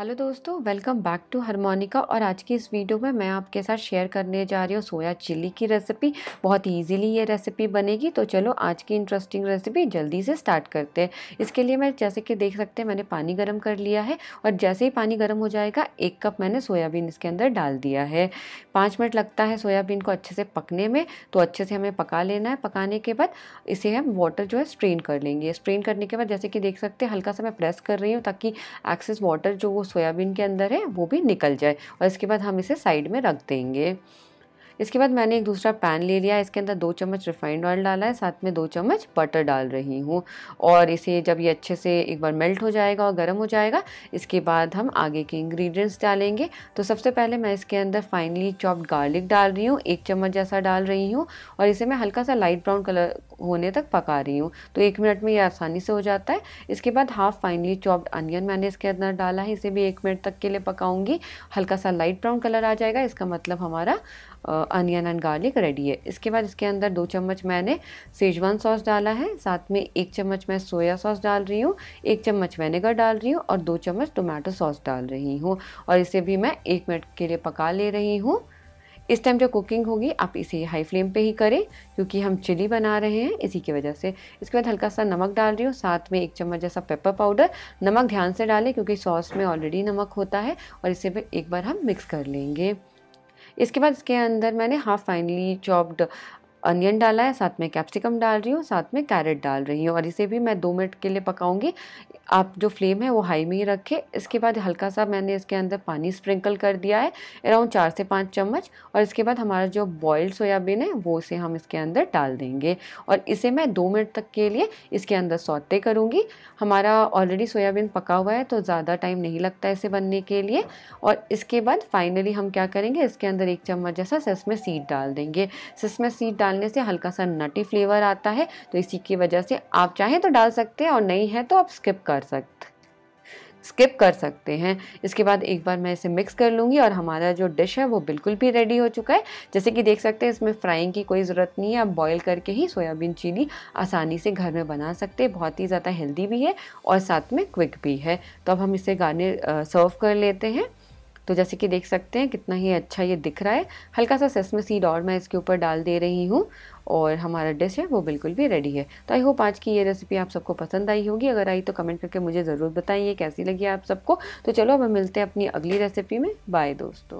hello दोस्तों welcome back to harmonica और आज की इस वीडियो में मैं आपके साथ शेयर करने जा रही हूँ सोया चिल्ली की रेसिपी बहुत इजीली ये रेसिपी बनेगी तो चलो आज की इंटरेस्टिंग रेसिपी जल्दी से स्टार्ट करते हैं इसके लिए मैं जैसे कि देख सकते हैं मैंने पानी गर्म कर लिया है और जैसे ही पानी गर्म हो जाएगा एक कप मैंने सोयाबीन इसके अंदर डाल दिया है पाँच मिनट लगता है सोयाबीन को अच्छे से पकने में तो अच्छे से हमें पका लेना है पकाने के बाद इसे हम वाटर जो है स्ट्रेन कर लेंगे स्ट्रेन करने के बाद जैसे कि देख सकते हैं हल्का सा मैं प्रेस कर रही हूँ ताकि एक्सेस वाटर जो सोयाबीन के अंदर है वो भी निकल जाए और इसके बाद हम इसे साइड में रख देंगे इसके बाद मैंने एक दूसरा पैन ले लिया इसके अंदर दो चम्मच रिफाइंड ऑयल डाला है साथ में दो चम्मच बटर डाल रही हूँ और इसे जब ये अच्छे से एक बार मेल्ट हो जाएगा और गर्म हो जाएगा इसके बाद हम आगे के इंग्रेडिएंट्स डालेंगे तो सबसे पहले मैं इसके अंदर फाइनली चॉप्ड गार्लिक डाल रही हूँ एक चम्मच जैसा डाल रही हूँ और इसे मैं हल्का सा लाइट ब्राउन कलर होने तक पका रही हूँ तो एक मिनट में ये आसानी से हो जाता है इसके बाद हाफ फाइनली चॉप्ड अनियन मैंने इसके अंदर डाला है इसे भी एक मिनट तक के लिए पकाऊंगी हल्का सा लाइट ब्राउन कलर आ जाएगा इसका मतलब हमारा अनियन एंड गार्लिक रेडी है इसके बाद इसके अंदर दो चम्मच मैंने सेजवान सॉस डाला है साथ में एक चम्मच मैं सोया सॉस डाल रही हूँ एक चम्मच वेनेगर डाल रही हूँ और दो चम्मच टोमेटो सॉस डाल रही हूँ और इसे भी मैं एक मिनट के लिए पका ले रही हूँ इस टाइम जो कुकिंग होगी आप इसे हाई फ्लेम पे ही करें क्योंकि हम चिली बना रहे हैं इसी की वजह से इसके बाद हल्का सा नमक डाल रही हूँ साथ में एक चम्मच जैसा पेपर पाउडर नमक ध्यान से डालें क्योंकि सॉस में ऑलरेडी नमक होता है और इसे एक बार हम मिक्स कर लेंगे इसके बाद इसके अंदर मैंने हाफ फाइनली चॉप्ड अनियन डाला है साथ में कैप्सिकम डाल रही हूँ साथ में कैरेट डाल रही हूँ और इसे भी मैं दो मिनट के लिए पकाऊंगी आप जो फ्लेम है वो हाई में ही रखें इसके बाद हल्का सा मैंने इसके अंदर पानी स्प्रिंकल कर दिया है अराउंड चार से पाँच चम्मच और इसके बाद हमारा जो बॉयल्ड सोयाबीन है वो इसे हम इसके अंदर डाल देंगे और इसे मैं दो मिनट तक के लिए इसके अंदर सौते करूँगी हमारा ऑलरेडी सोयाबीन पका हुआ है तो ज़्यादा टाइम नहीं लगता इसे बनने के लिए और इसके बाद फाइनली हम क्या करेंगे इसके अंदर एक चम्मच जैसा सेसमे सीड डाल देंगे सेसमे सीड डाल डालने से हल्का सा नटी फ्लेवर आता है तो इसी की वजह से आप चाहें तो डाल सकते हैं और नहीं है तो आप स्किप कर सकते स्किप कर सकते हैं इसके बाद एक बार मैं इसे मिक्स कर लूँगी और हमारा जो डिश है वो बिल्कुल भी रेडी हो चुका है जैसे कि देख सकते हैं इसमें फ्राइंग की कोई ज़रूरत नहीं है आप बॉईल करके ही सोयाबीन चिली आसानी से घर में बना सकते हैं बहुत ही ज़्यादा हेल्दी भी है और साथ में क्विक भी है तो अब हम इसे गाने सर्व कर लेते हैं तो जैसे कि देख सकते हैं कितना ही अच्छा ये दिख रहा है हल्का सा सेसमे सीड और मैं इसके ऊपर डाल दे रही हूँ और हमारा डिश है वो बिल्कुल भी रेडी है तो आई होप आज की ये रेसिपी आप सबको पसंद आई होगी अगर आई तो कमेंट करके मुझे ज़रूर बताइए कैसी लगी आप सबको तो चलो अब हम मिलते हैं अपनी अगली रेसिपी में बाय दोस्तों